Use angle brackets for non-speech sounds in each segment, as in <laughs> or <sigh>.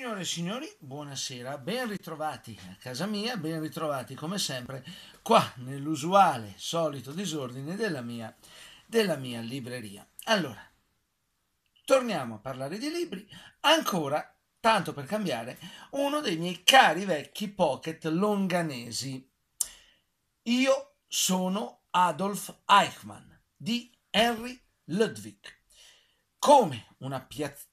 Signore e signori, buonasera, ben ritrovati a casa mia, ben ritrovati come sempre qua nell'usuale solito disordine della mia, della mia libreria. Allora, torniamo a parlare di libri, ancora, tanto per cambiare, uno dei miei cari vecchi pocket longanesi. Io sono Adolf Eichmann di Henry Ludwig. Come una,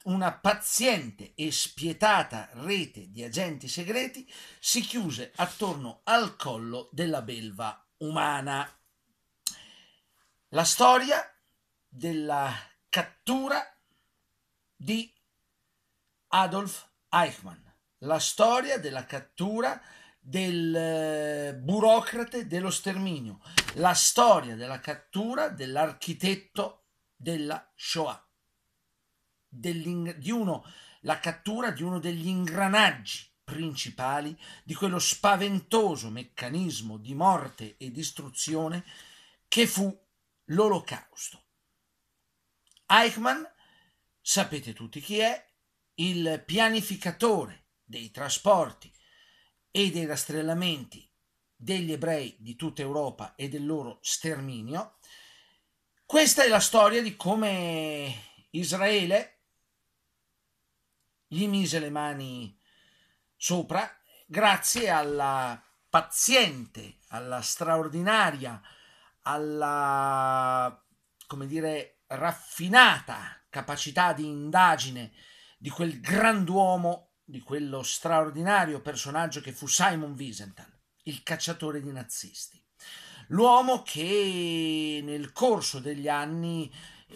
una paziente e spietata rete di agenti segreti si chiuse attorno al collo della belva umana. La storia della cattura di Adolf Eichmann, la storia della cattura del eh, burocrate dello sterminio, la storia della cattura dell'architetto della Shoah di uno, la cattura di uno degli ingranaggi principali di quello spaventoso meccanismo di morte e distruzione che fu l'olocausto. Eichmann, sapete tutti chi è, il pianificatore dei trasporti e dei rastrellamenti degli ebrei di tutta Europa e del loro sterminio. Questa è la storia di come Israele gli mise le mani sopra grazie alla paziente, alla straordinaria, alla, come dire, raffinata capacità di indagine di quel grand'uomo, di quello straordinario personaggio che fu Simon Wiesenthal, il cacciatore di nazisti. L'uomo che nel corso degli anni,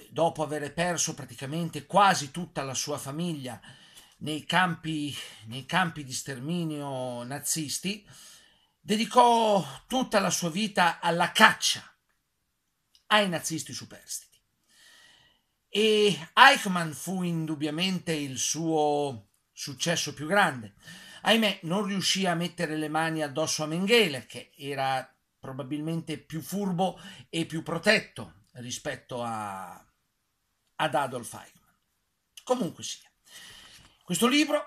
dopo aver perso praticamente quasi tutta la sua famiglia, nei campi, nei campi di sterminio nazisti, dedicò tutta la sua vita alla caccia ai nazisti superstiti. E Eichmann fu indubbiamente il suo successo più grande. Ahimè, non riuscì a mettere le mani addosso a Mengele, che era probabilmente più furbo e più protetto rispetto a, ad Adolf Eichmann. Comunque sia. Questo libro,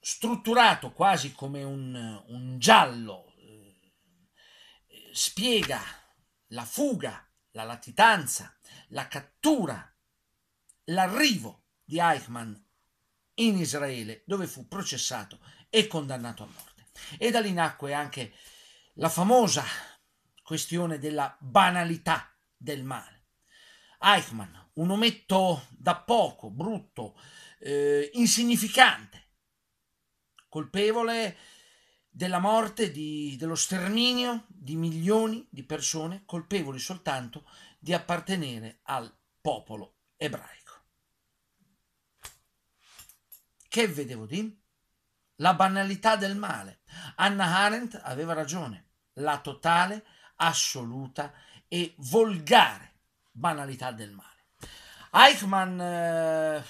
strutturato quasi come un, un giallo, eh, spiega la fuga, la latitanza, la cattura, l'arrivo di Eichmann in Israele, dove fu processato e condannato a morte. E da lì nacque anche la famosa questione della banalità del male. Eichmann, un ometto da poco, brutto, eh, insignificante, colpevole della morte, di, dello sterminio di milioni di persone, colpevoli soltanto di appartenere al popolo ebraico. Che vedevo di? La banalità del male. Anna Arendt aveva ragione, la totale, assoluta e volgare banalità del male. Eichmann, eh,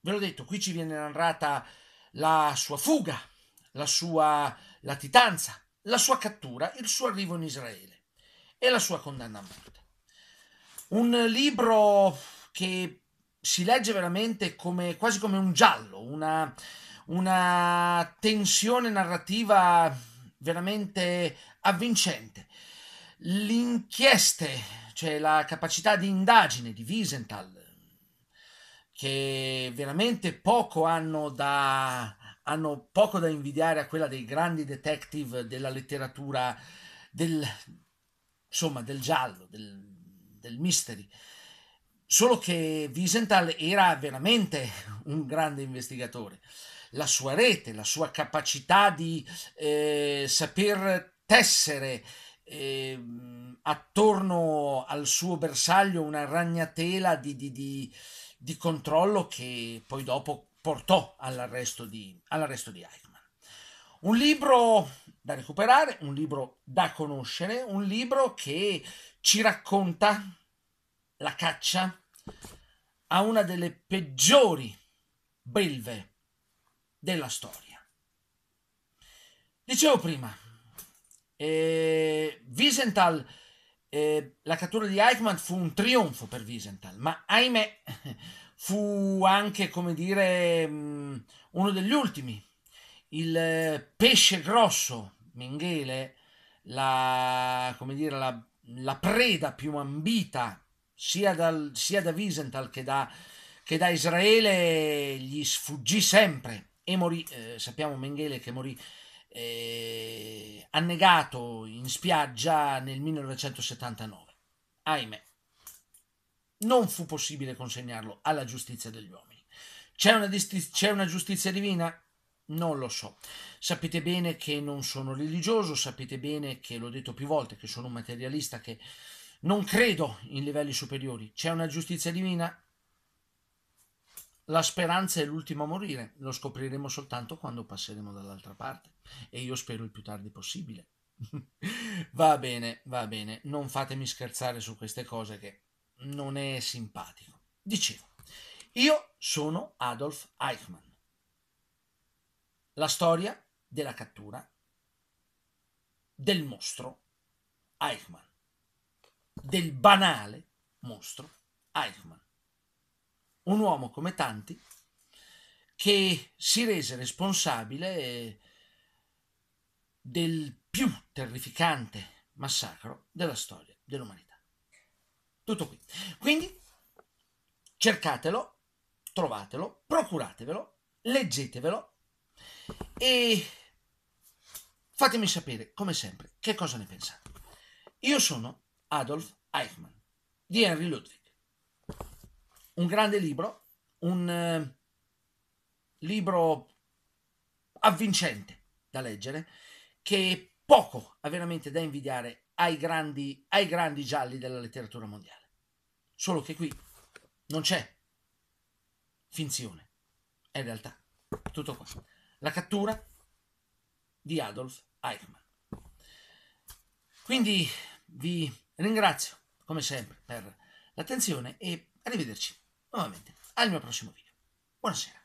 ve l'ho detto, qui ci viene narrata la sua fuga, la sua latitanza, la sua cattura, il suo arrivo in Israele e la sua condanna a morte. Un libro che si legge veramente come, quasi come un giallo, una, una tensione narrativa veramente avvincente. L'inchieste, cioè la capacità di indagine di Wiesenthal, che veramente poco hanno da, hanno poco da invidiare a quella dei grandi detective della letteratura del, insomma, del giallo, del, del mystery. Solo che Wiesenthal era veramente un grande investigatore. La sua rete, la sua capacità di eh, saper tessere eh, attorno al suo bersaglio una ragnatela di, di, di di controllo che poi dopo portò all'arresto di, all'arresto di Eichmann. Un libro da recuperare, un libro da conoscere, un libro che ci racconta la caccia a una delle peggiori belve della storia. Dicevo prima, eh, Wiesenthal Ehm, la cattura di Eichmann fu un trionfo per Wiesenthal, ma ahimè <laughs> fu anche, come dire, mm, uno degli ultimi. Il eh, pesce grosso, Mengele, la, dire, la, la preda più ambita sia, dal, sia da Wiesenthal che da, che da, Israele, gli sfuggì sempre e morì, eh, sappiamo Mengele che morì eh, annegato in spiaggia nel 1979. Ahimè, non fu possibile consegnarlo alla giustizia degli uomini. C'è una, disti- c'è una giustizia divina? Non lo so. Sapete bene che non sono religioso, sapete bene che l'ho detto più volte, che sono un materialista, che non credo in livelli superiori. C'è una giustizia divina? La speranza è l'ultimo a morire, lo scopriremo soltanto quando passeremo dall'altra parte e io spero il più tardi possibile. <laughs> va bene, va bene, non fatemi scherzare su queste cose che non è simpatico. Dicevo, io sono Adolf Eichmann. La storia della cattura del mostro Eichmann, del banale mostro Eichmann un uomo come tanti che si rese responsabile eh, del più terrificante massacro della storia dell'umanità. Tutto qui. Quindi cercatelo, trovatelo, procuratevelo, leggetevelo e fatemi sapere, come sempre, che cosa ne pensate. Io sono Adolf Eichmann di Henry Ludwig un grande libro, un eh, libro avvincente da leggere, che poco ha veramente da invidiare ai grandi, ai grandi gialli della letteratura mondiale. Solo che qui non c'è finzione, è realtà. Tutto qua. La cattura di Adolf Eichmann. Quindi vi ringrazio come sempre per l'attenzione e arrivederci. nuevamente al próximo vídeo. Buenas noches.